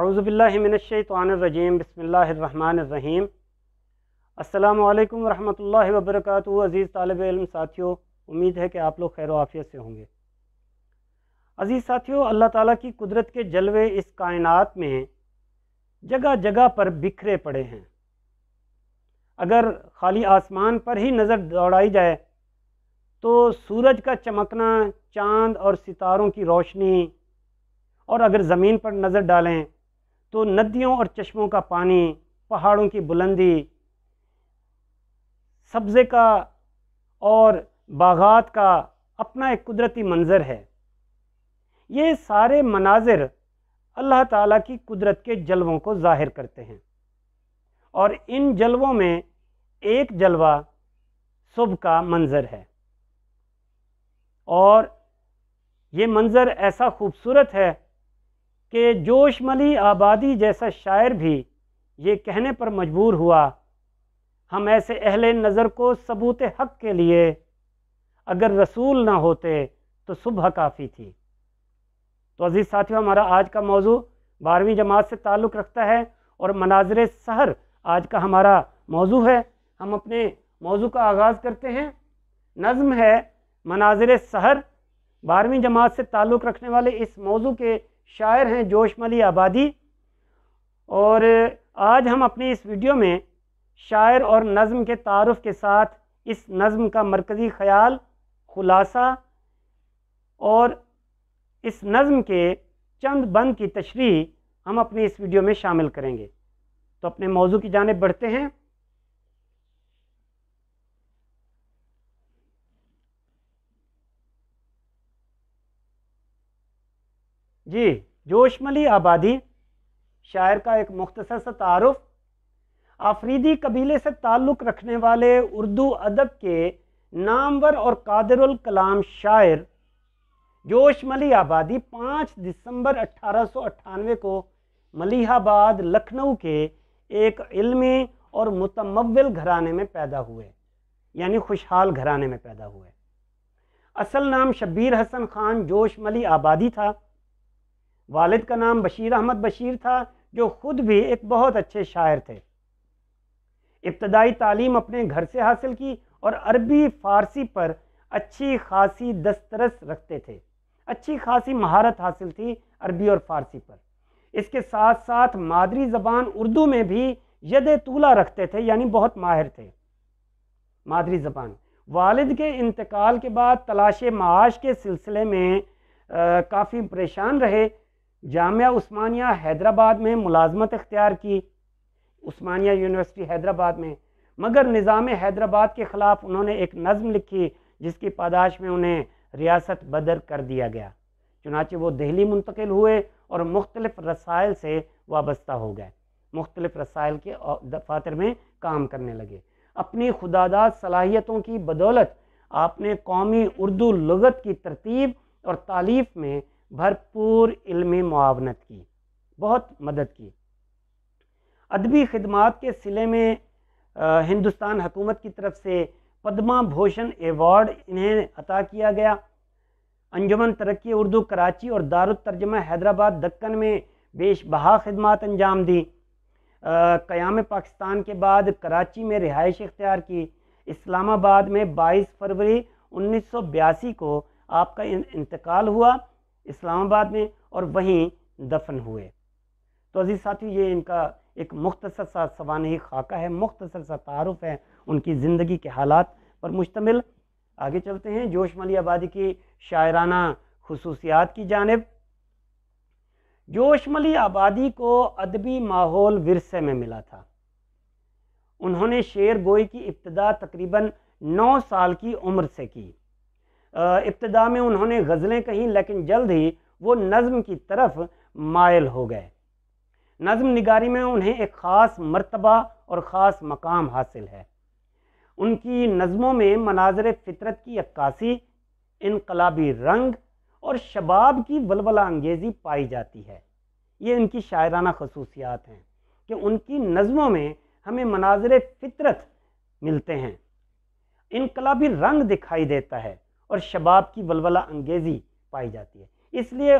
अरुज़बिल्लिमिनशैतवानरजीम बसमीम अल्लाम वरहल वबरक अज़ीज़ तालब इम साथियों उम्मीद है कि आप लोग खैर आफियत से होंगे अज़ीज़ साथियों अल्लाह ताली की कुदरत के जलवे इस कायन में जगह जगह पर बिखरे पड़े हैं अगर खाली आसमान पर ही नज़र दौड़ाई जाए तो सूरज का चमकना चाँद और सितारों की रोशनी और अगर ज़मीन पर नज़र डालें तो नदियों और चश्मों का पानी पहाड़ों की बुलंदी सब्ज़े का और बागात का अपना एक कुदरती मंज़र है ये सारे मनाजिर अल्लाह ताला की कुदरत के जलवों को ज़ाहिर करते हैं और इन जलवों में एक जलवा सुबह का मंज़र है और ये मंज़र ऐसा खूबसूरत है कि मली आबादी जैसा शायर भी ये कहने पर मजबूर हुआ हम ऐसे अहले नज़र को सबूत हक के लिए अगर रसूल ना होते तो सुबह काफ़ी थी तो अजीज़ साथियों हमारा आज का मौजू बारहवीं जमात से ताल्लुक़ रखता है और मनाजर सहर आज का हमारा मौजू है हम अपने मौजू का आगाज़ करते हैं नज़म है मनाजर सहर बारहवीं जमात से ताल्लुक़ रखने वाले इस मौजू के शायर हैं जोशमली आबादी और आज हम अपनी इस वीडियो में शायर और नज़म के तारफ़ के साथ इस नज़म का मरकज़ी ख़्याल ख़ुलासा और इस नज़म के चंद बंद की तशरी हम अपनी इस वीडियो में शामिल करेंगे तो अपने मौजू की जानब बढ़ते हैं जी जोशमली आबादी शायर का एक मुख्तसर सा तारफ़ आफरीदी कबीले से ताल्लुक़ रखने वाले उर्दू अदब के नामवर और कादरुल कलाम शायर जोशमली आबादी 5 दिसंबर अट्ठारह को मलिहाबाद लखनऊ के एक इल्मी और मुतमवल घराने में पैदा हुए यानी खुशहाल घराने में पैदा हुए असल नाम शब्बीर हसन खान जोशमली आबादी था वालिद का नाम बशीर अहमद बशीर था जो ख़ुद भी एक बहुत अच्छे शायर थे इब्तदाई तालीम अपने घर से हासिल की और अरबी फ़ारसी पर अच्छी खासी दस्तरस रखते थे अच्छी खासी महारत हासिल थी अरबी और फ़ारसी पर इसके साथ साथ मादरी ज़बान उर्दू में भी यद तूला रखते थे यानी बहुत माहिर थे मादरी ज़बान वालिद के इंतकाल के बाद तलाश माश के सिलसिले में काफ़ी परेशान रहे जामिया उस्मानिया हैदराबाद में मुलाजमत इख्तियार की उस्मानिया यूनिवर्सिटी हैदराबाद में मगर निज़ाम हैदराबाद के ख़िलाफ़ उन्होंने एक नज़म लिखी जिसकी पादाश में उन्हें रियासत बदर कर दिया गया चुनाचे वो दिल्ली मुंतकिल हुए और मुख्तलिफ रसायल से वाबस्ता हो गए मुख्तलिफ रसायल के दफातर में काम करने लगे अपनी खुदादाद सलाहियतों की बदौलत आपने कौमी उर्दू लगत की तरतीब और तालीफ में भरपूर इल्मी मुआवनत की बहुत मदद की अदबी खदमात के सिले में आ, हिंदुस्तान हकूमत की तरफ से पद्मा भूषण एवॉर्ड इन्हें अता किया गया अंजुमन तरक्की उर्दू कराची और दारुतर्जमा हैदराबाद दक्कन में बेश बहा खदमात अंजाम दी क़याम पाकिस्तान के बाद कराची में रिहाइश इख्तियार की इस्लामाबाद में 22 फरवरी 1982 को आपका इंतकाल हुआ इस्लामाबाद में और वहीं दफन हुए तो अजीज़ साथियों ये इनका एक मुख्तसर सा सवानी खाका है मुख्तसर सा तारफ़ है उनकी ज़िंदगी के हालात पर मुश्तमिल आगे चलते हैं जोश मली आबादी की शायराना खसूसियात की जानब जोश मली आबादी को अदबी माहौल विरसे में मिला था उन्होंने शेर गोई की इब्तदा तकरीबन नौ साल की उम्र से की इब्तदा में उन्होंने गज़लें कहीं लेकिन जल्द ही वो नज़म की तरफ मायल हो गए नज़म निगारी में उन्हें एक ख़ास मरतबा और ख़ास मकाम हासिल है उनकी नज़मों में मनाजर फितरत की अक्कासी इनकलाबी रंग और शबाब की वलवला अंगेज़ी पाई जाती है ये इनकी शायराना खसूसियात हैं कि उनकी नज़मों में हमें मनाजर फितरत मिलते हैं इनकलाबी रंग दिखाई देता है और शबाब की वलवला अंगेज़ी पाई जाती है इसलिए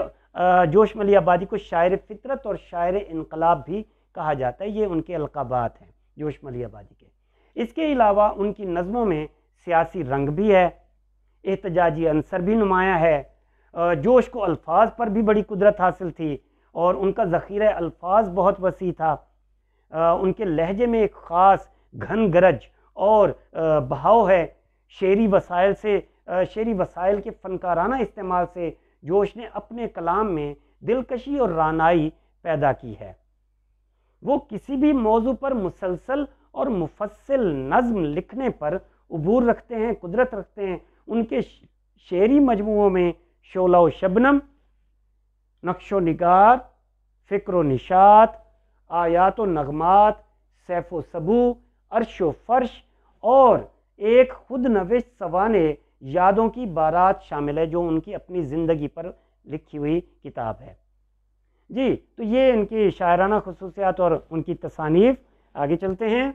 जोश मली आबादी को शायर फितरत और शायर इनकलाब भी कहा जाता है ये उनके अलकाबात हैं जोश मली आबादी के इसके अलावा उनकी नज़मों में सियासी रंग भी है एहतजाजी अंसर भी नुमाया है जोश को अल्फाज पर भी बड़ी कुदरत हासिल थी और उनका ज़ख़ीर अल्फाज बहुत वसी था उनके लहजे में एक ख़ास घन गरज और बहाव है शेरी वसाइल से शेरी वसाइल के फ़नकाराना इस्तेमाल से जोश ने अपने कलाम में दिलकशी और रानाई पैदा की है वो किसी भी मौजू पर मुसलसल और मुफसल नज़म लिखने पर अबूर रखते हैं कुदरत रखते हैं उनके शेरी मजमुओं में शोला शबनम नक्शो नगार फ़िक्र निशात आयात व नगमात सैफ सबू अरश फर्श और एक खुद नविश सवान यादों की बारात शामिल है जो उनकी अपनी ज़िंदगी पर लिखी हुई किताब है जी तो ये इनकी शायराना खसूसियात और उनकी तसानीफ आगे चलते हैं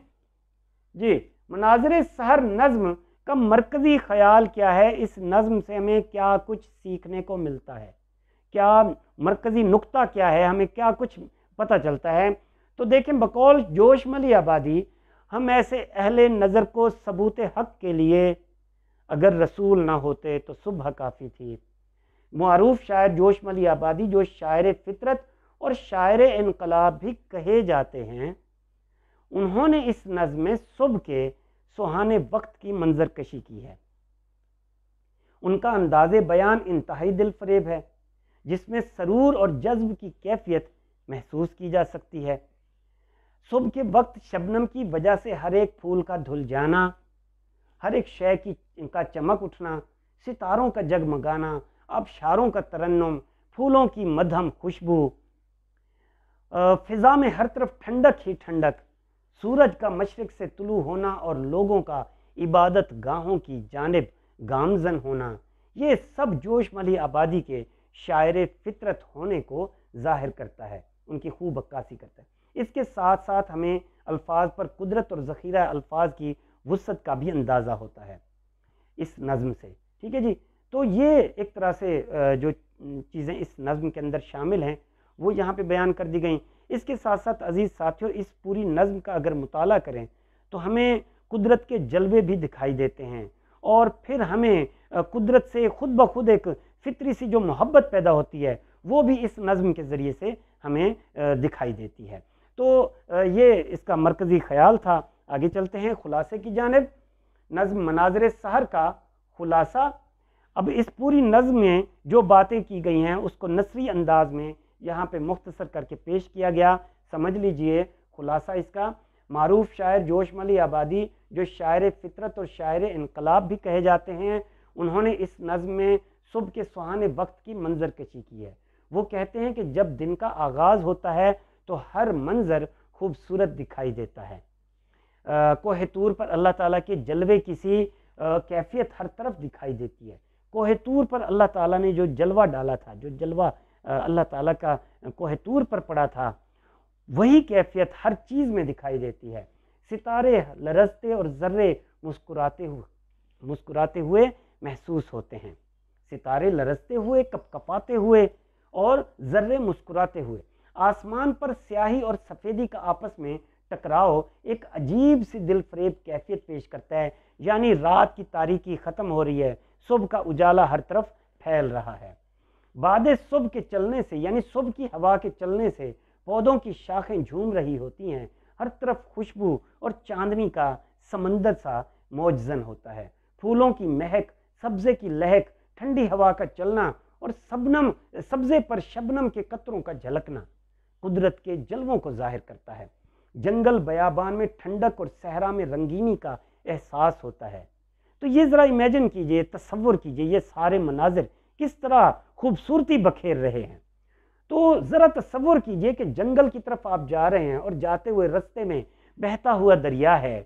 जी मनाजर सहर नज़म का मरकज़ी ख्याल क्या है इस नज़म से हमें क्या कुछ सीखने को मिलता है क्या मरकज़ी नुक्ता क्या है हमें क्या कुछ पता चलता है तो देखें बकौल जोशमली आबादी हम ऐसे अहल नज़र को सबूत हक के लिए अगर रसूल ना होते तो सुबह काफ़ी थी मरूफ शायर जोश मली आबादी जो शायर फितरत और शायर इनकलाब भी कहे जाते हैं उन्होंने इस नज़म में सुबह के सुहाने वक्त की मंजर कशी की है उनका अंदाज बयान इंतहाई दिलफरेब है जिसमें सरूर और जज्ब की कैफियत महसूस की जा सकती है सुबह के वक्त शबनम की वजह से हर एक फूल का धुल जाना हर एक शय की का चमक उठना सितारों का जगमगाना शारों का तरन्नम फूलों की मधम खुशबू फिज़ा में हर तरफ ठंडक ही ठंडक सूरज का मशरक़ से तुलू होना और लोगों का इबादत गाहों की जानब गामजन होना ये सब जोश मली आबादी के शायर फितरत होने को जाहिर करता है उनकी खूब अक्कासी करता है इसके साथ साथ हमें अल्फाज पर कुदरत और ज़ख़ीरा अल्फाज की वसत का भी अंदाज़ा होता है इस नज़म से ठीक है जी तो ये एक तरह से जो चीज़ें इस नज़म के अंदर शामिल हैं वो यहाँ पे बयान कर दी गई इसके साथ साथ अज़ीज़ साथियों इस पूरी नज़म का अगर मुताल करें तो हमें कुदरत के जलवे भी दिखाई देते हैं और फिर हमें कुदरत से खुद ब खुद एक फितरी सी जो मोहब्बत पैदा होती है वो भी इस नज़म के ज़रिए से हमें दिखाई देती है तो ये इसका मरकज़ी ख्याल था आगे चलते हैं खुलासे की जानब नज़म मनाजर शहर का खुलासा अब इस पूरी नज़म में जो बातें की गई हैं उसको नसरी अंदाज में यहाँ पे मुख्तसर करके पेश किया गया समझ लीजिए खुलासा इसका मरूफ शायर जोशमली आबादी जो शायर फितरत और शायर इनकलाब भी कहे जाते हैं उन्होंने इस नज़म में सुबह के सुहाने वक्त की मंजर कशी की है वो कहते हैं कि जब दिन का आगाज़ होता है तो हर मंज़र खूबसूरत दिखाई देता है कोह तूर पर अल्लाह ताला के जलवे की सी कैफियत हर तरफ दिखाई देती है कोहे तूर पर अल्लाह ताला ने जो जलवा डाला था जो जलवा अल्लाह ताला का कोह तूर पर पड़ा था वही कैफियत हर चीज़ में दिखाई देती है सितारे लरजते और ज़र्रे मुस्कुराते हुए मुस्कुराते हुए महसूस होते हैं सितारे लरजते हुए कपकपाते हुए और ज़र्रे मुस्कुराते हुए आसमान पर स्याही और सफ़ेदी का आपस में टकराव एक अजीब सी दिल फरेब कैफियत पेश करता है यानी रात की तारीखी ख़त्म हो रही है सुबह का उजाला हर तरफ फैल रहा है बाद सुबह के चलने से यानी सुबह की हवा के चलने से पौधों की शाखें झूम रही होती हैं हर तरफ खुशबू और चांदनी का समंदर सा मौजन होता है फूलों की महक सब्ज़े की लहक ठंडी हवा का चलना और सबनम सब्ज़े पर शबनम के कतरों का झलकना कुदरत के जलवों को जाहिर करता है जंगल बयाबान में ठंडक और सहरा में रंगीनी का एहसास होता है तो ये ज़रा इमेजिन कीजिए तस्वुर कीजिए ये सारे मनाजिर किस तरह खूबसूरती बखेर रहे हैं तो ज़रा तस्वुर कीजिए कि जंगल की तरफ आप जा रहे हैं और जाते हुए रस्ते में बहता हुआ दरिया है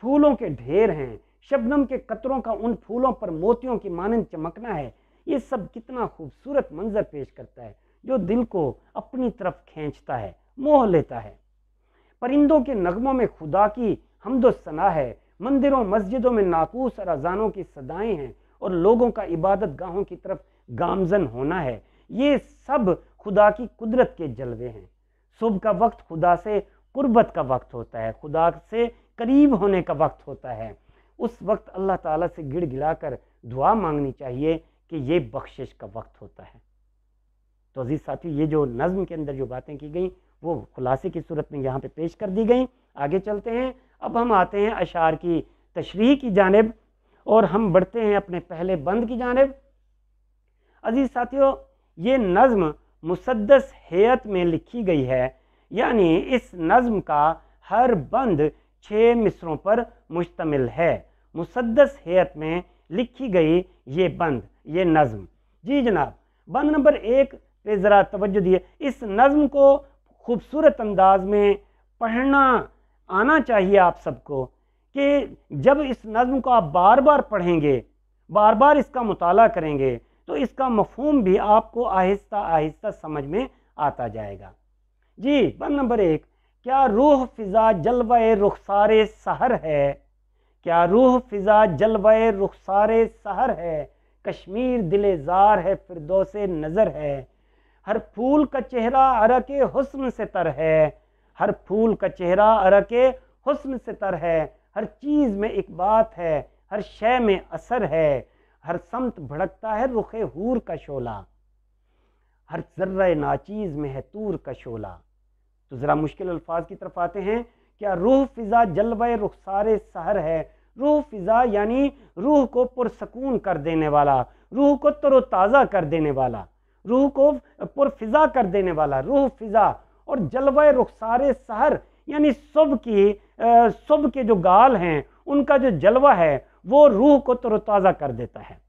फूलों के ढेर हैं शबनम के कतरों का उन फूलों पर मोतियों की मानंद चमकना है ये सब कितना खूबसूरत मंजर पेश करता है जो दिल को अपनी तरफ खींचता है मोह लेता है परिंदों के नगमों में खुदा की हमदोसना है मंदिरों मस्जिदों में नाकूस और अजानों की सदाएं हैं और लोगों का इबादत गाहों की तरफ गामजन होना है ये सब खुदा की कुदरत के जलवे हैं सुबह का वक्त खुदा से कुर्बत का वक्त होता है खुदा से करीब होने का वक्त होता है उस वक्त अल्लाह ताला से गिड़ गिड़ा कर दुआ मांगनी चाहिए कि ये बख्शिश का वक्त होता है तो अजीज़ साथियों ये जो नज़म के अंदर जो बातें की गई वो खुलासे की सूरत में यहाँ पे पेश कर दी गई आगे चलते हैं अब हम आते हैं अशार की तशरी की जानब और हम बढ़ते हैं अपने पहले बंद की जानब अजीज़ साथियों ये नज़म मुसदस हेयत में लिखी गई है यानी इस नज़म का हर बंद छः मिसरों पर मुश्तमिल है मुसदस हेयत में लिखी गई ये बंद ये नज़म जी जनाब बंद नंबर एक पे ज़रा तवज्जो दिए इस नज़म को खूबसूरत अंदाज में पढ़ना आना चाहिए आप सबको कि जब इस नज़म को आप बार बार पढ़ेंगे बार बार इसका मताल करेंगे तो इसका मफहम भी आपको आहिस्ता आहिस्ता समझ में आता जाएगा जी बन नंबर एक क्या रूह फ़िज़ा जलवा रुखसार सहर है क्या रूह फ़िज़ा जलवा रुखसार सहर है कश्मीर दिल जार है फिरदोस नज़र है हर फूल का चेहरा अरा के हुस्न से तर है हर फूल का चेहरा अरा के हुस्न से तर है हर चीज़ में एक बात है हर शय में असर है हर समत भड़कता है रुख हूर का शोला हर जर्र नाचीज़ में है तूर का शोला तो ज़रा मुश्किल अल्फाज की तरफ आते हैं क्या रूह फ़िज़ा जलवा रुखसार सहर है रूह फ़िज़ा यानी रूह को पुरसकून कर देने वाला रूह को तरोताज़ा कर देने वाला रूह को पुरफिजा कर देने वाला रूह फिजा और जलवा रुखसार सहर यानी सुबह की सुबह के जो गाल हैं उनका जो जलवा है वो रूह को तरोताज़ा कर देता है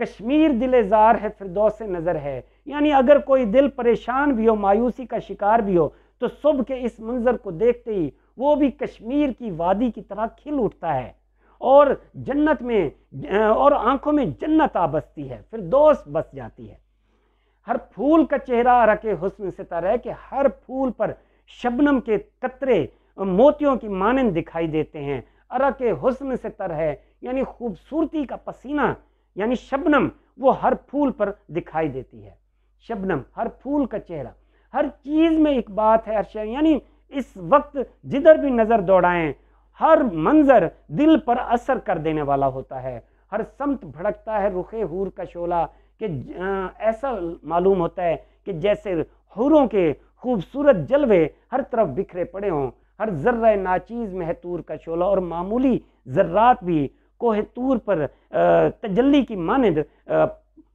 कश्मीर दिल जार है फिरदौस नज़र है यानी अगर कोई दिल परेशान भी हो मायूसी का शिकार भी हो तो सुबह के इस मंज़र को देखते ही वो भी कश्मीर की वादी की तरह खिल उठता है और जन्नत में और आंखों में जन्नत आ बसती है फिर दोस्त बस जाती है हर फूल का चेहरा रखे हुस्न सितारा है कि हर फूल पर शबनम के कतरे मोतियों की मानंद दिखाई देते हैं अरा के हुस्न सितर है यानी खूबसूरती का पसीना यानी शबनम वो हर फूल पर दिखाई देती है शबनम हर फूल का चेहरा हर चीज़ में एक बात है अर्श यानी इस वक्त जिधर भी नज़र दौड़ाएं हर मंजर दिल पर असर कर देने वाला होता है हर समत भड़कता है रुखे हूर का शोला कि ऐसा मालूम होता है कि जैसे हुरों के खूबसूरत जलवे हर तरफ बिखरे पड़े हों हर ज़र्र नाचीज़ में है तूर का शोला और मामूली ज़र्रात भी कोह तूर पर तजल्ली की मानद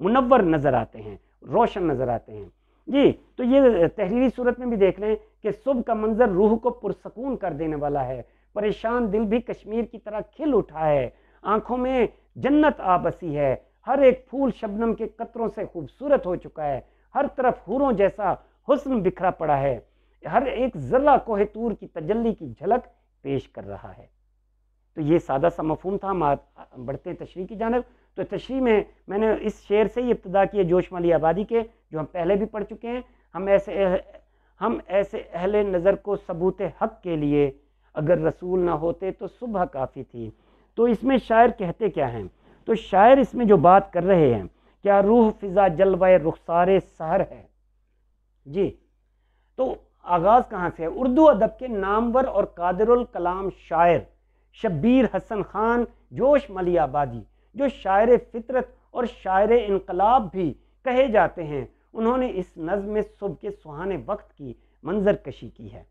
मुनवर नज़र आते हैं रोशन नज़र आते हैं जी तो ये तहरीरी सूरत में भी देख लें कि सुबह का मंज़र रूह को पुरसकून कर देने वाला है परेशान दिल भी कश्मीर की तरह खिल उठा है आँखों में जन्नत आ बसी है हर एक फूल शबनम के कतरों से खूबसूरत हो चुका है हर तरफ हूरों जैसा हुस्न बिखरा पड़ा है हर एक ज़रा तूर की तजल्ली की झलक पेश कर रहा है तो ये सादा सा मफहम था हम बढ़ते हैं तशरी की जानब तो तशरी में मैंने इस शेर से ही इब्तदा की है जोश माली आबादी के जो हम पहले भी पढ़ चुके हैं हम ऐसे हम ऐसे अहल नज़र को सबूत हक के लिए अगर रसूल ना होते तो सुबह काफ़ी थी तो इसमें शायर कहते क्या हैं तो शायर इसमें जो बात कर रहे हैं क्या रूह फ़िज़ा जलवा रुखसार सहर है जी तो आगाज़ कहाँ से है उर्दू अदब के नामवर और कादरुल कलाम शायर शब्बीर हसन खान जोश मलियाबादी जो शायर फितरत और शायर इनकलाब भी कहे जाते हैं उन्होंने इस नज़म में सुबह के सुहाने वक्त की मंजर कशी की है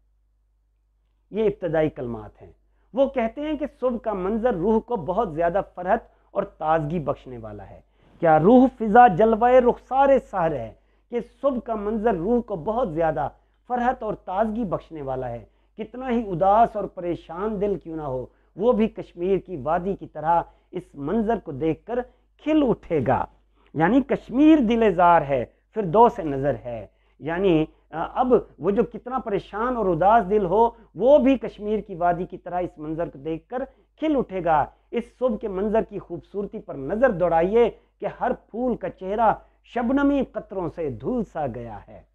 ये इब्तदाई कलमात हैं वो कहते हैं कि सुबह का मंजर रूह को बहुत ज़्यादा फरहत और ताजगी बख्शने वाला है क्या रूह फिजा जलवाए रुखसार सहर है कि सुबह का मंजर रूह को बहुत ज़्यादा फरहत और ताजगी बख्शने वाला है कितना ही उदास और परेशान दिल क्यों ना हो वो भी कश्मीर की वादी की तरह इस मंजर को देख कर खिल उठेगा यानी कश्मीर दिलेजार है फिर दो से नज़र है यानी अब वो जो कितना परेशान और उदास दिल हो वो भी कश्मीर की वादी की तरह इस मंज़र को देखकर खिल उठेगा इस सुबह के मंज़र की खूबसूरती पर नज़र दौड़ाइए कि हर फूल का चेहरा शबनमी कतरों से धुल सा गया है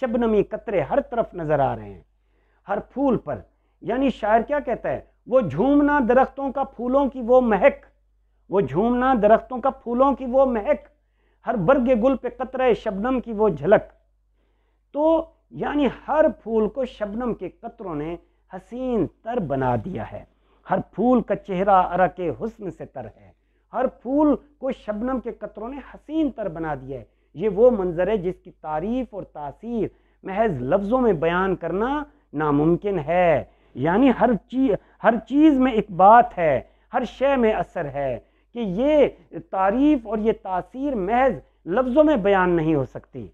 शबनमी कतरे हर तरफ नज़र आ रहे हैं हर फूल पर यानी शायर क्या कहता है वो झूमना दरख्तों का फूलों की वो महक वो झूमना दरख्तों का फूलों की वो महक हर बर्ग गुल पे कतरे शबनम की वो झलक तो यानी हर फूल को शबनम के कतरों ने हसीन तर बना दिया है हर फूल का चेहरा अरा के हुस्न से तर है हर फूल को शबनम के कतरों ने हसीन तर बना दिया है ये वो मंज़र है जिसकी तारीफ़ और तासीर महज लफ्ज़ों में बयान करना नामुमकिन है यानी हर चीज़ हर चीज़ में एक बात है हर शय में असर है कि ये तारीफ़ और ये तासीर महज लफ्ज़ों में बयान नहीं हो सकती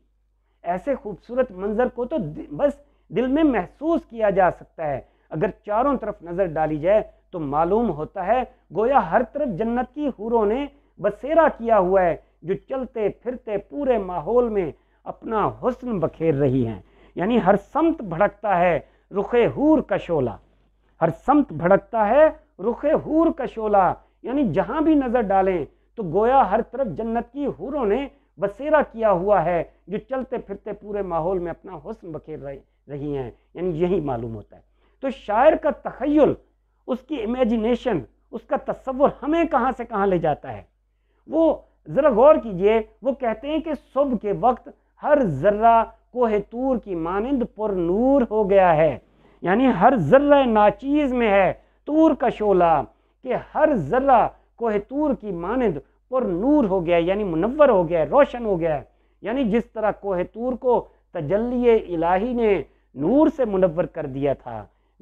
ऐसे खूबसूरत मंज़र को तो बस दिल में महसूस किया जा सकता है अगर चारों तरफ नज़र डाली जाए तो मालूम होता है गोया हर तरफ जन्नत की हूरों ने बसेरा किया हुआ है जो चलते फिरते पूरे माहौल में अपना हुस्न बखेर रही हैं यानी हर समत भड़कता है रुख हूर का शोला हर समत भड़कता है रुख हूर का शोला यानी जहाँ भी नज़र डालें तो गोया हर तरफ जन्नत की हूरों ने बसेरा किया हुआ है जो चलते फिरते पूरे माहौल में अपना हुस्न बखेर रही रही हैं यानी यही मालूम होता है तो शायर का तखयल उसकी इमेजिनेशन उसका तस्वुर हमें कहाँ से कहाँ ले जाता है वो ज़रा गौर कीजिए वो कहते हैं कि सुबह के वक्त हर ज़र्रा कोह तूर की मानंद पुर नूर हो गया है यानी हर ज़र्रा नाचीज़ में है तूर का शोला कि हर ज़र्रा कोह तूर की मानंद और नूर हो गया यानी मुनवर हो गया रोशन हो गया यानी जिस तरह कोहतूर को तजल्ली इलाही ने नूर से मुनवर कर दिया था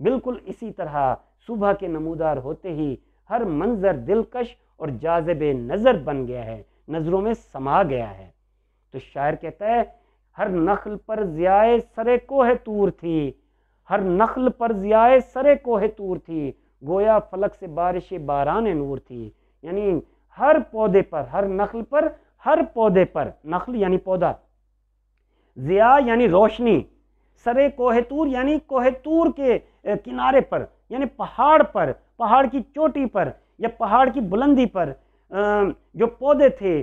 बिल्कुल इसी तरह सुबह के नमूदार होते ही हर मंजर दिलकश और जाजब नज़र बन गया है नज़रों में समा गया है तो शायर कहता है हर नखल पर ज़ियाए सरे कोह तूर थी हर नखल पर ज़ियाए सरे कोह तूर थी गोया फलक से बारिश बारान नूर थी यानी हर पौधे पर हर नखल पर हर पौधे पर नखल यानी पौधा ज़िया यानी रोशनी सरे कोहेतूर यानी कोहेतूर के किनारे पर यानी पहाड़ पर पहाड़ की चोटी पर या पहाड़ की बुलंदी पर जो पौधे थे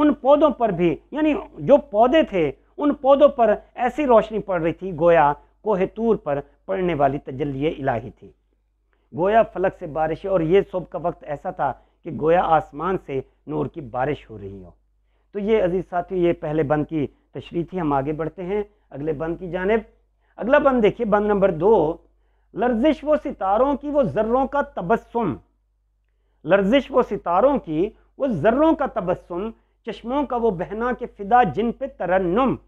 उन पौधों पर भी यानी जो पौधे थे उन पौधों पर ऐसी रोशनी पड़ रही थी गोया कोहेतूर पर पड़ने वाली तजल्ली इलाही थी गोया फलक से बारिश और ये सुबह का वक्त ऐसा था कि गोया आसमान से नूर की बारिश हो रही हो तो ये अजीज़ साथियों ये पहले बंद की तशरी थी हम आगे बढ़ते हैं अगले बंद की जानब अगला बंद देखिए बंद नंबर दो लर्जिश वो सितारों की वो ज़र्रों का तबस्म लर्जिश वो सितारों की वो ज़र्रों का तबस्म चश्मों का वो बहना के फिदा जिन पे तरन्नुम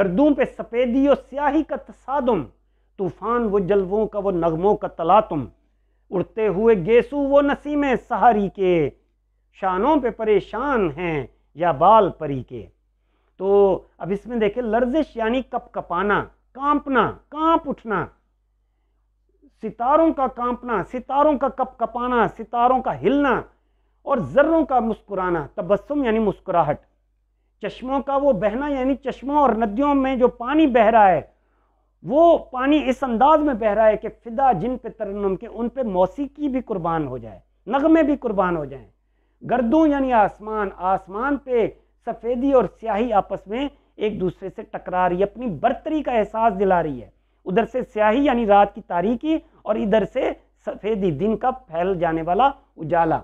गर्दों पे सफ़ेदी और स्याही का तसादम तूफ़ान वो जलवों का वो नगमों का तलातुम उड़ते हुए गेसु वो नसीमे सहारी के शानों पे परेशान हैं या बाल परी के तो अब इसमें देखें लर्जिश यानी कप कपाना कांपना कांप उठना सितारों का कांपना सितारों का कप कपाना सितारों का हिलना और जर्रों का मुस्कुराना तबस्सुम यानी मुस्कुराहट चश्मों का वो बहना यानी चश्मों और नदियों में जो पानी बह रहा है वो पानी इस अंदाज में बह रहा है कि फिदा जिन पे तरन्नम के उन पे मौसीकी भी कुर्बान हो जाए नगमे भी कुर्बान हो जाएं गर्दों यानी आसमान आसमान पे सफ़ेदी और स्याही आपस में एक दूसरे से टकरा रही है अपनी बर्तरी का एहसास दिला रही है उधर से स्याही यानी रात की तारीकी और इधर से सफ़ेदी दिन का फैल जाने वाला उजाला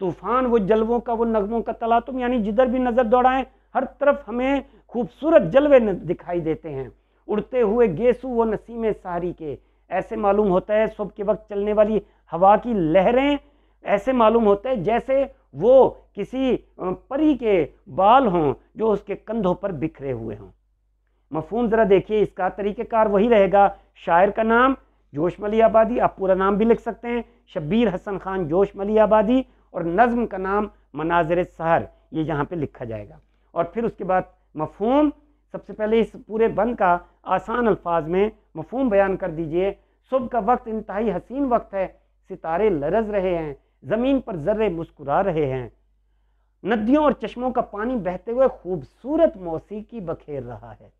तूफान वो जलवों का वो नगमों का तलातुम यानी जिधर भी नज़र दौड़ाएं हर तरफ हमें खूबसूरत जलवे दिखाई देते हैं उड़ते हुए गेसु व नसीम सारी के ऐसे मालूम होता है सुबह के वक्त चलने वाली हवा की लहरें ऐसे मालूम होते हैं जैसे वो किसी परी के बाल हों जो उसके कंधों पर बिखरे हुए हों मफहूम ज़रा देखिए इसका तरीक़ेकार वही रहेगा शायर का नाम जोश मली आबादी आप पूरा नाम भी लिख सकते हैं शब्बीर हसन खान जोश मली आबादी और नज़म का नाम मनाजर सहर ये यहाँ पे लिखा जाएगा और फिर उसके बाद मफहूम सबसे पहले इस पूरे बंद का आसान अल्फाज में मफहम बयान कर दीजिए सुबह का वक्त इंतहाई हसीन वक्त है सितारे लरज रहे हैं ज़मीन पर जर्रे मुस्कुरा रहे हैं नदियों और चश्मों का पानी बहते हुए खूबसूरत मौसीकी बखेर रहा है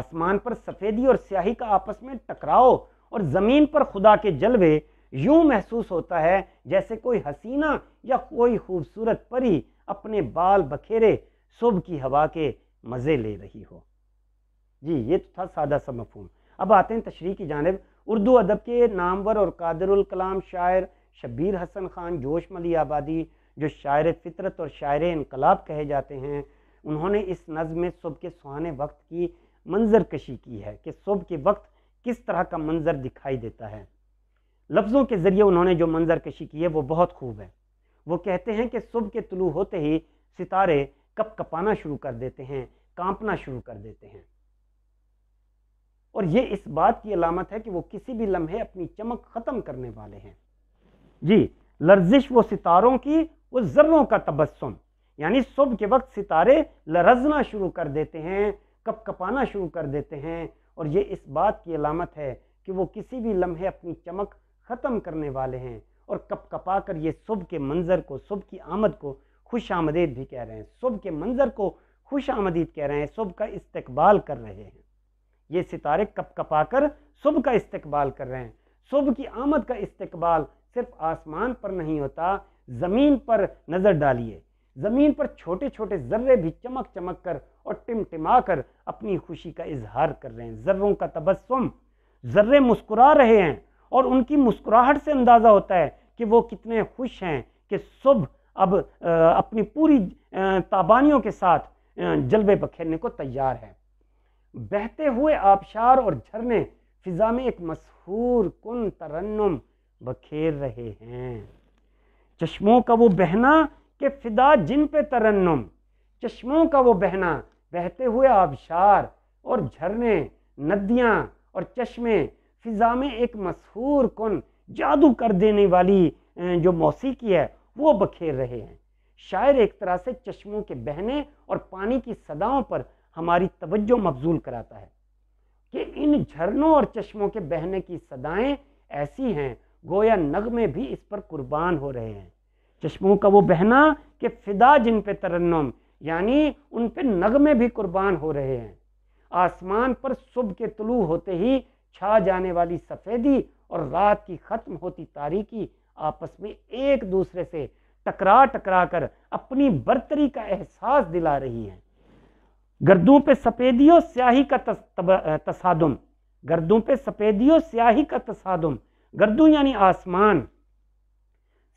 आसमान पर सफ़ेदी और स्याही का आपस में टकराव और ज़मीन पर खुदा के जलवे यूं महसूस होता है जैसे कोई हसीना या कोई खूबसूरत परी अपने बाल बखेरे सुबह की हवा के मज़े ले रही हो जी ये तो था सादा सा मफहम अब आते हैं तशरी की जानब उर्दू अदब के नामवर और कादरकलाम शायर शब्बीर हसन ख़ान जोश मली आबादी जो शायर फितरत और शायर इनकलाब कहे जाते हैं उन्होंने इस नज़ में सुबह के सुहाने वक्त की मंजर कशी की है कि सुबह के वक्त किस तरह का मंजर दिखाई देता है लफ्ज़ों के ज़रिए उन्होंने जो मंजर कशी की है वो बहुत खूब है वो कहते हैं कि सुबह के तुलू होते ही सितारे कप कपाना शुरू कर देते हैं कांपना शुरू कर देते हैं और ये इस बात की अलामत है कि वो किसी भी लम्हे अपनी चमक ख़त्म करने वाले हैं जी लर्जिश वो सितारों की वो ज़र्रों का तबस्सुम यानी सुबह के वक्त सितारे लरजना शुरू कर देते हैं कप कपाना शुरू कर देते हैं और ये इस बात की अलामत है कि वो किसी भी लम्हे अपनी चमक ख़त्म करने वाले हैं और कप कपा कर ये सुबह के मंज़र को सुबह की आमद को खुश आमदीद भी कह रहे हैं सुबह के मंज़र को खुश आमदीद कह रहे हैं सुबह का इस्तकबाल कर रहे हैं ये सितारे कप कपा कर सुबह का इस्तकबाल कर रहे हैं सुबह की आमद का इस्तकबाल सिर्फ आसमान पर नहीं होता ज़मीन पर नज़र डालिए ज़मीन पर छोटे छोटे ज़र्रे भी चमक चमक कर और टिमटिमा कर अपनी खुशी का इजहार कर रहे हैं ज़र्रों का तबस्म ज़र्रे मुस्कुरा रहे हैं और उनकी मुस्कुराहट से अंदाज़ा होता है कि वो कितने खुश हैं कि सुबह अब अपनी पूरी ताबानियों के साथ जलबे बखेरने को तैयार है बहते हुए आबशार और झरने फिज़ा में एक मशहूर कन तरन्नम बखेर रहे हैं चश्मों का वो बहना के फिदा जिन पे तरन्नम चश्मों का वो बहना बहते हुए आबशार और झरने नदियाँ और चश्मे फिज़ा में एक मशहूर कन जादू कर देने वाली जो मौसीकी है वो बखेर रहे हैं शायर एक तरह से चश्मों के बहने और पानी की सदाओं पर हमारी तवज्जो मबजूल कराता है कि इन झरनों और चश्मों के बहने की सदाएं ऐसी हैं गोया नगमे भी इस पर कुर्बान हो रहे हैं चश्मों का वो बहना कि फिदा जिन पे तरन्नम यानी उन पे नगमे भी कुर्बान हो रहे हैं आसमान पर सुबह के तलू होते ही छा जाने वाली सफ़ेदी और रात की ख़त्म होती तारीकी आपस में एक दूसरे से टकरा टकरा कर अपनी बर्तरी का एहसास दिला रही हैं गर्दों पे सफ़ेदी और स्याही का तसादम गर्दों पे सफ़ेदी और स्याही का तसादम गर्दों यानी आसमान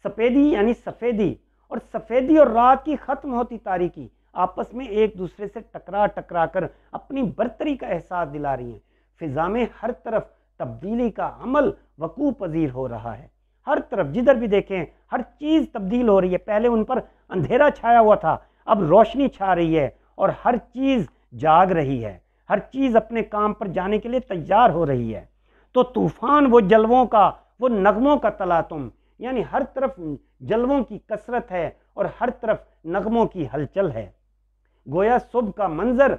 सफ़ेदी यानी सफ़ेदी और सफ़ेदी और रात की ख़त्म होती तारीखी आपस में एक दूसरे से टकरा टकरा कर अपनी बर्तरी का एहसास दिला रही हैं फिज़ा में हर तरफ तब्दीली का अमल वकू पजीर हो रहा है हर तरफ जिधर भी देखें हर चीज़ तब्दील हो रही है पहले उन पर अंधेरा छाया हुआ था अब रोशनी छा रही है और हर चीज़ जाग रही है हर चीज़ अपने काम पर जाने के लिए तैयार हो रही है तो तूफ़ान वो जलवों का वो नगमों का तला तुम यानी हर तरफ जलवों की कसरत है और हर तरफ नगमों की हलचल है गोया सुबह का मंज़र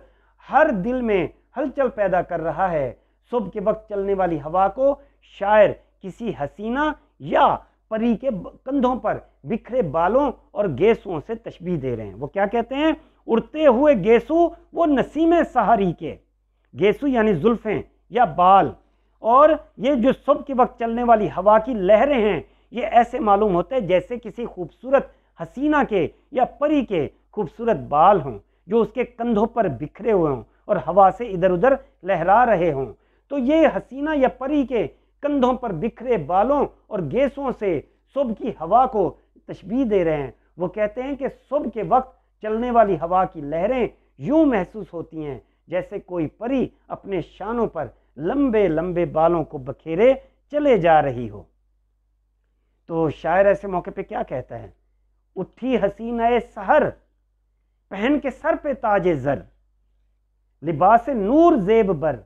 हर दिल में हलचल पैदा कर रहा है सुबह के वक्त चलने वाली हवा को शायर किसी हसीना या परी के कंधों पर बिखरे बालों और गेसुओं से तशबी दे रहे हैं वो क्या कहते हैं उड़ते हुए गेसु वो नसीम सहारी के गेसु यानी जुल्फ़ें या बाल और ये जो सुबह के वक्त चलने वाली हवा की लहरें हैं ये ऐसे मालूम होते हैं जैसे किसी खूबसूरत हसीना के या परी के खूबसूरत बाल हों जो उसके कंधों पर बिखरे हुए हों और हवा से इधर उधर लहरा रहे हों तो ये हसीना या परी के कंधों पर बिखरे बालों और गेसों से सुबह की हवा को तशबी दे रहे हैं वो कहते हैं कि सुबह के वक्त चलने वाली हवा की लहरें यूं महसूस होती हैं जैसे कोई परी अपने शानों पर लंबे लंबे बालों को बखेरे चले जा रही हो तो शायर ऐसे मौके पे क्या कहता है उठी आए सहर पहन के सर पे ताजे जर लिबास नूर जेब बर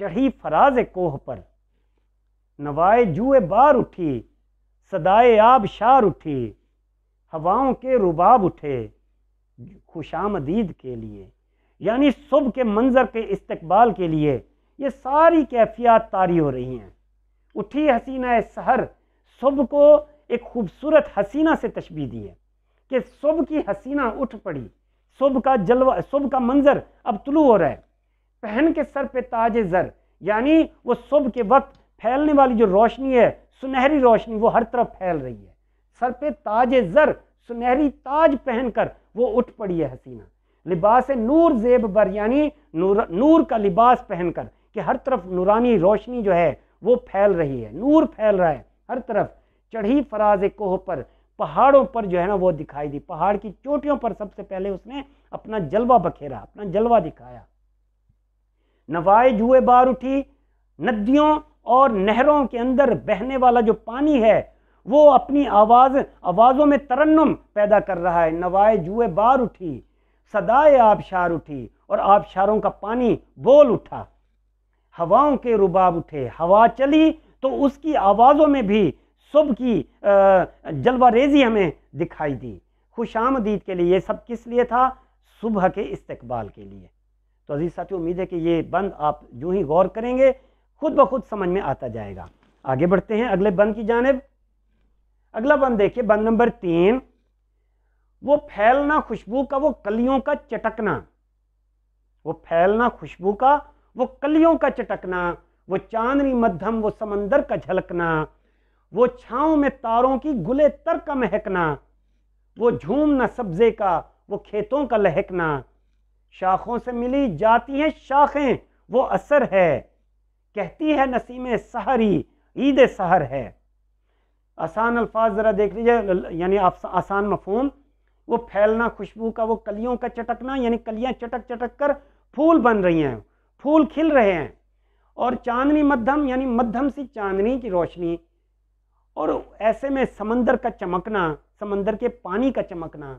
चढ़ी फराज कोह पर नवाए जुए बार उठी सदाए आबशार उठी हवाओं के रुबाब उठे खुशामदीद के लिए यानी सुबह के मंज़र के इस्तकबाल के लिए ये सारी कैफियात तारी हो रही हैं उठी हसीना सहर सुबह को एक खूबसूरत हसीना से तशबी दी है कि सुबह की हसीना उठ पड़ी सुबह का जलवा सुबह का मंज़र अब तुलू हो रहा है पहन के सर पे ताज ज़र यानी वो सुबह के वक्त फैलने वाली जो रोशनी है सुनहरी रोशनी वो हर तरफ फैल रही है सर पे ताज ज़र सुनहरी ताज पहनकर वो उठ पड़ी है हसीना लिबास नूर जेब बर यानी नूर नूर का लिबास पहनकर कि हर तरफ नूरानी रोशनी जो है वो फैल रही है नूर फैल रहा है हर तरफ चढ़ी फराज कोह पर पहाड़ों पर जो है ना वो दिखाई दी पहाड़ की चोटियों पर सबसे पहले उसने अपना जलवा बखेरा अपना जलवा दिखाया नवाए जुए बार उठी नदियों और नहरों के अंदर बहने वाला जो पानी है वो अपनी आवाज़ आवाज़ों में तरन्नम पैदा कर रहा है नवाए जुए बार उठी सदाए आबशार उठी और आबशारों का पानी बोल उठा हवाओं के रुबाब उठे हवा चली तो उसकी आवाज़ों में भी सुबह की जलवारेजी रेजी हमें दिखाई दी खुश आमदीद के लिए ये सब किस लिए था सुबह के इस्तकबाल के लिए तो अजीज़ साथी उम्मीद है कि ये बंद आप जो ही गौर करेंगे खुद ब खुद समझ में आता जाएगा आगे बढ़ते हैं अगले बंद की जानब अगला बंद देखिए बंद नंबर तीन वो फैलना खुशबू का वो कलियों का चटकना वो फैलना खुशबू का वो कलियों का चटकना वो चांदनी मध्यम वो समंदर का झलकना वो छाओ में तारों की गुले तर का महकना वो झूमना सब्जे का वो खेतों का लहकना शाखों से मिली जाती हैं शाखें वो असर है कहती है नसीम ही ईद सहर है आसान अल्फाज ज़रा देख लीजिए यानी आसान मफहम वो फैलना खुशबू का वो कलियों का चटकना यानी कलियाँ चटक चटक कर फूल बन रही हैं फूल खिल रहे हैं और चांदनी मध्यम यानी मध्यम सी चांदनी की रोशनी और ऐसे में समंदर का चमकना समंदर के पानी का चमकना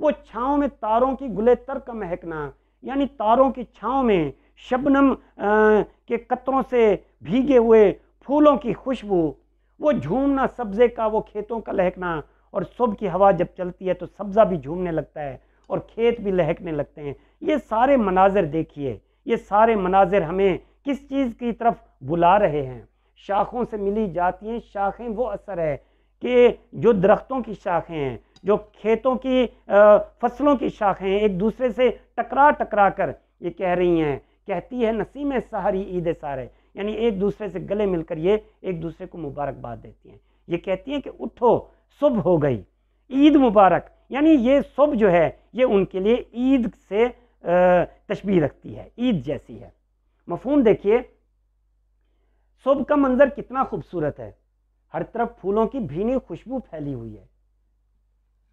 वो छाँव में तारों की गुले तर का महकना यानी तारों की छाँव में शबनम के कतरों से भीगे हुए फूलों की खुशबू वो झूमना सब्ज़े का वो खेतों का लहकना और सुबह की हवा जब चलती है तो सब्ज़ा भी झूमने लगता है और खेत भी लहकने लगते हैं ये सारे मनाजिर देखिए ये सारे मनाजिर हमें किस चीज़ की तरफ बुला रहे हैं शाखों से मिली जाती हैं शाखें वो असर है कि जो दरख्तों की शाखें हैं जो खेतों की फसलों की शाखें एक दूसरे से टकरा टकरा कर ये कह रही हैं कहती है नसीम सहारी ईद सारे यानी एक दूसरे से गले मिलकर ये एक दूसरे को मुबारकबाद देती हैं ये कहती हैं कि उठो सुबह हो गई ईद मुबारक यानी ये सुबह जो है ये उनके लिए ईद से तशबी रखती है ईद जैसी है मफहम देखिए सुबह का मंज़र कितना खूबसूरत है हर तरफ फूलों की भीनी खुशबू फैली हुई है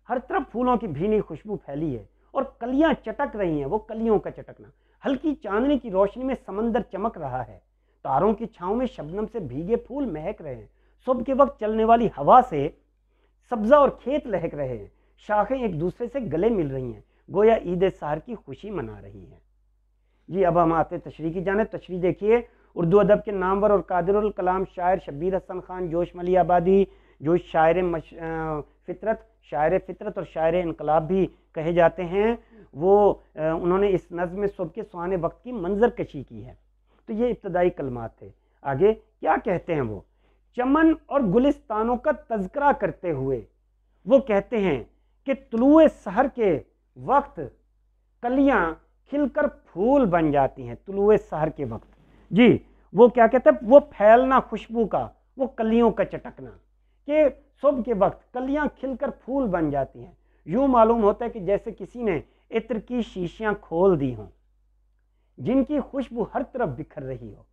हर तरफ फूलों की भीनी खुशबू फैली है और कलियां चटक रही हैं वो कलियों का चटकना हल्की चांदनी की रोशनी में समंदर चमक रहा है तारों की छाँव में शबनम से भीगे फूल महक रहे हैं सुबह के वक्त चलने वाली हवा से सब्जा और खेत लहक रहे हैं शाखें एक दूसरे से गले मिल रही हैं गोया ईद सार की खुशी मना रही हैं जी अब हम आते तशरी की जाने तशरी देखिए उर्दू अदब के नामवर और कादिर कलाम शायर शब्बीर हसन खान जोश मली आबादी जोश शायर मश, फितरत शायर फितरत और शायर इनकलाब भी कहे जाते हैं वो उन्होंने इस नज़म में सब के सुहाने वक्त की मंजर कशी की है तो ये इब्तदाई कलमात थे आगे क्या कहते हैं वो चमन और गुलिस्तानों का तस्करा करते हुए वो कहते हैं कि तलुए शहर के वक्त कलियाँ खिलकर फूल बन जाती हैं तलुए शहर के वक्त जी वो क्या कहते हैं वो फैलना खुशबू का वो कलियों का चटकना कि सुबह के वक्त कलियां खिलकर फूल बन जाती हैं यूँ मालूम होता है कि जैसे किसी ने इत्र की शीशियाँ खोल दी हों जिनकी खुशबू हर तरफ बिखर रही हो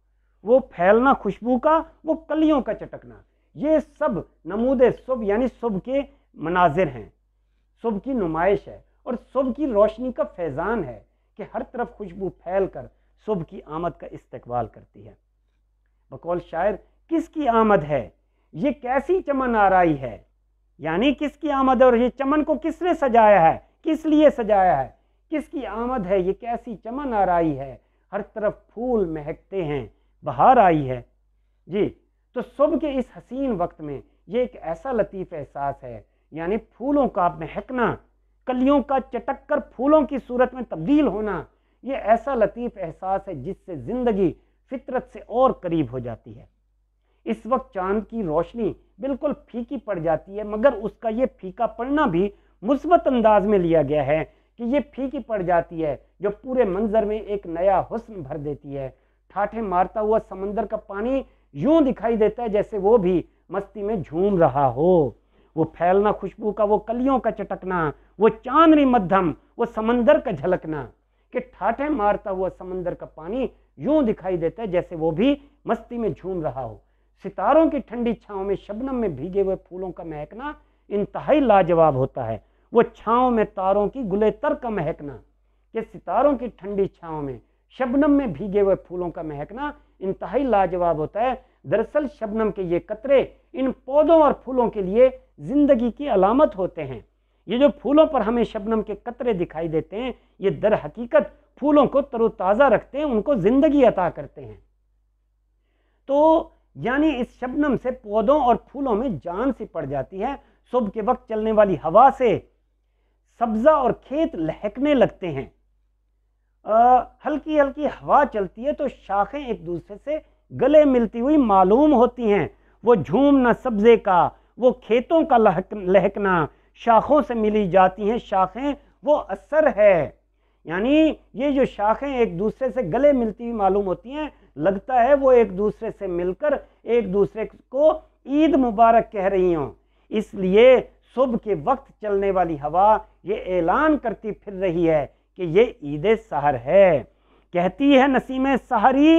वो फैलना खुशबू का वो कलियों का चटकना ये सब नमूदे सुबह यानी सुबह के मनाजिर हैं सुबह की नुमाइश है और सुबह की रोशनी का फैज़ान है कि हर तरफ खुशबू फैल कर सुबह की आमद का इस्तकबाल करती है बकौल शायर किसकी आमद है ये कैसी चमन आ रही है यानी किसकी आमद और ये चमन को किसने सजाया है किस लिए सजाया है किसकी आमद है ये कैसी चमन आ रही है हर तरफ फूल महकते हैं बहार आई है जी तो सुबह के इस हसीन वक्त में ये एक ऐसा लतीफ़ एहसास है यानी फूलों का महकना कलियों का चटक कर फूलों की सूरत में तब्दील होना ये ऐसा लतीफ़ एहसास है जिससे ज़िंदगी फितरत से और करीब हो जाती है इस वक्त चांद की रोशनी बिल्कुल फीकी पड़ जाती है मगर उसका ये फीका पड़ना भी मुस्बत अंदाज में लिया गया है कि ये फीकी पड़ जाती है जो पूरे मंजर में एक नया हुस्न भर देती है ठाठे मारता हुआ समंदर का पानी यूं दिखाई देता है जैसे वो भी मस्ती में झूम रहा हो वो फैलना खुशबू का वो कलियों का चटकना वो चांदनी मध्यम वो समंदर का झलकना कि ठाठे मारता हुआ समंदर का पानी यूं दिखाई देता है जैसे वो भी मस्ती में झूम रहा हो सितारों की ठंडी छाँव में शबनम में भीगे हुए फूलों का महकना इंतहाई लाजवाब होता है वो छाँव में तारों की गुले तर का महकना कि सितारों की ठंडी छाँव में शबनम में भीगे हुए फूलों का महकना इंतहाई लाजवाब होता है दरअसल शबनम के ये कतरे इन पौधों और फूलों के लिए ज़िंदगी की अलामत होते हैं ये जो फूलों पर हमें शबनम के कतरे दिखाई देते हैं ये दर हकीकत फूलों को तरोताज़ा रखते हैं उनको ज़िंदगी अता करते हैं तो यानी इस शबनम से पौधों और फूलों में जान सी पड़ जाती है सुबह के वक्त चलने वाली हवा से सब्जा और खेत लहकने लगते हैं हल्की हल्की हवा चलती है तो शाखें एक दूसरे से गले मिलती हुई मालूम होती हैं वो झूमना सब्जे का वो खेतों का लहक लहकना शाखों से मिली जाती हैं शाखें वो असर है यानी ये जो शाखें एक दूसरे से गले मिलती हुई मालूम होती हैं लगता है वो एक दूसरे से मिलकर एक दूसरे को ईद मुबारक कह रही हों इसलिए सुबह के वक्त चलने वाली हवा ये ऐलान करती फिर रही है कि ये ईद सहर है कहती है नसीम सहरी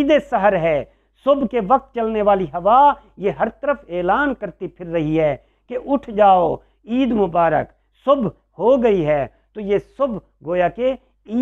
ईद सहर है सुबह के वक्त चलने वाली हवा ये हर तरफ ऐलान करती फिर रही है कि उठ जाओ ईद मुबारक सुबह हो गई है तो ये सुबह गोया के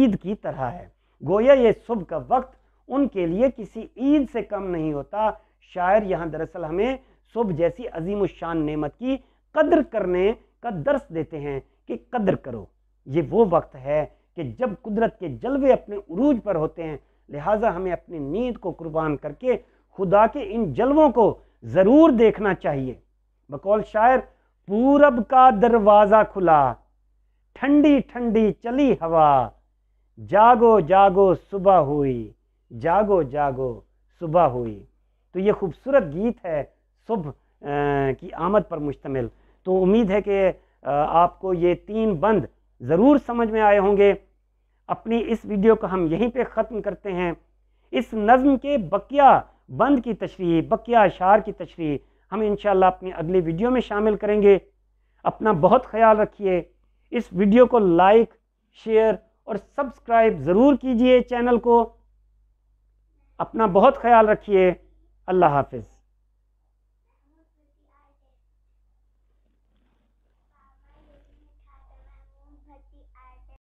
ईद की तरह है गोया ये सुबह का वक्त उनके लिए किसी ईद से कम नहीं होता शायर यहाँ दरअसल हमें सुबह जैसी अजीम शान नेमत की कदर करने का दर्स देते हैं कि कदर करो ये वो वक्त है कि जब कुदरत के जलवे अपने उरूज पर होते हैं लिहाजा हमें अपनी नींद को कुर्बान करके खुदा के इन जलवों को ज़रूर देखना चाहिए बकौल शायर पूरब का दरवाज़ा खुला ठंडी ठंडी चली हवा जागो जागो सुबह हुई जागो जागो सुबह हुई तो ये खूबसूरत गीत है सुबह की आमद पर मुश्तमिल तो उम्मीद है कि आपको ये तीन बंद ज़रूर समझ में आए होंगे अपनी इस वीडियो को हम यहीं पे ख़त्म करते हैं इस नज़म के बकिया बंद की तशरी बकिया अशार की तशरी हम इन अपनी अगली वीडियो में शामिल करेंगे अपना बहुत ख्याल रखिए इस वीडियो को लाइक शेयर और सब्सक्राइब ज़रूर कीजिए चैनल को अपना बहुत ख्याल रखिए अल्लाह हाफिज़